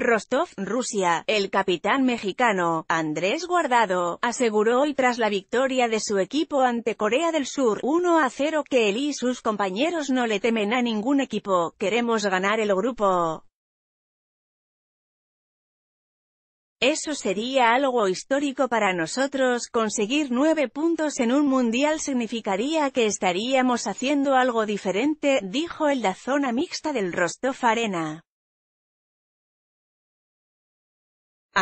Rostov, Rusia, el capitán mexicano, Andrés Guardado, aseguró hoy tras la victoria de su equipo ante Corea del Sur 1 a 0 que él y sus compañeros no le temen a ningún equipo, queremos ganar el grupo. Eso sería algo histórico para nosotros, conseguir nueve puntos en un Mundial significaría que estaríamos haciendo algo diferente, dijo el zona mixta del Rostov Arena.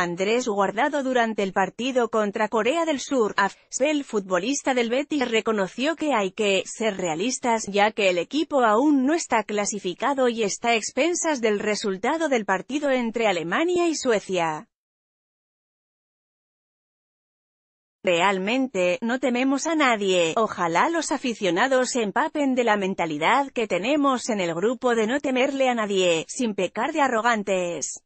Andrés Guardado durante el partido contra Corea del Sur. El futbolista del Betis reconoció que hay que ser realistas, ya que el equipo aún no está clasificado y está a expensas del resultado del partido entre Alemania y Suecia. Realmente, no tememos a nadie, ojalá los aficionados se empapen de la mentalidad que tenemos en el grupo de no temerle a nadie, sin pecar de arrogantes.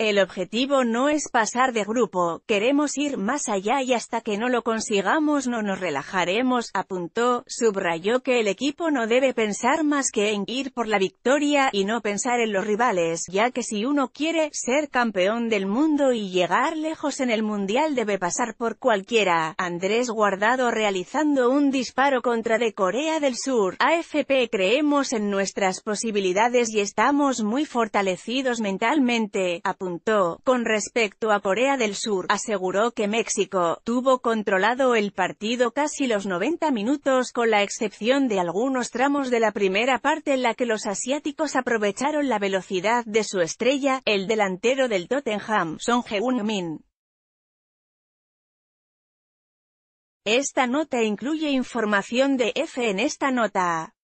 El objetivo no es pasar de grupo, queremos ir más allá y hasta que no lo consigamos no nos relajaremos, apuntó, subrayó que el equipo no debe pensar más que en ir por la victoria, y no pensar en los rivales, ya que si uno quiere ser campeón del mundo y llegar lejos en el mundial debe pasar por cualquiera. Andrés Guardado realizando un disparo contra de Corea del Sur, AFP creemos en nuestras posibilidades y estamos muy fortalecidos mentalmente, apuntó con respecto a Corea del Sur, aseguró que México tuvo controlado el partido casi los 90 minutos con la excepción de algunos tramos de la primera parte en la que los asiáticos aprovecharon la velocidad de su estrella, el delantero del Tottenham, Son Heung-min. Esta nota incluye información de F en esta nota.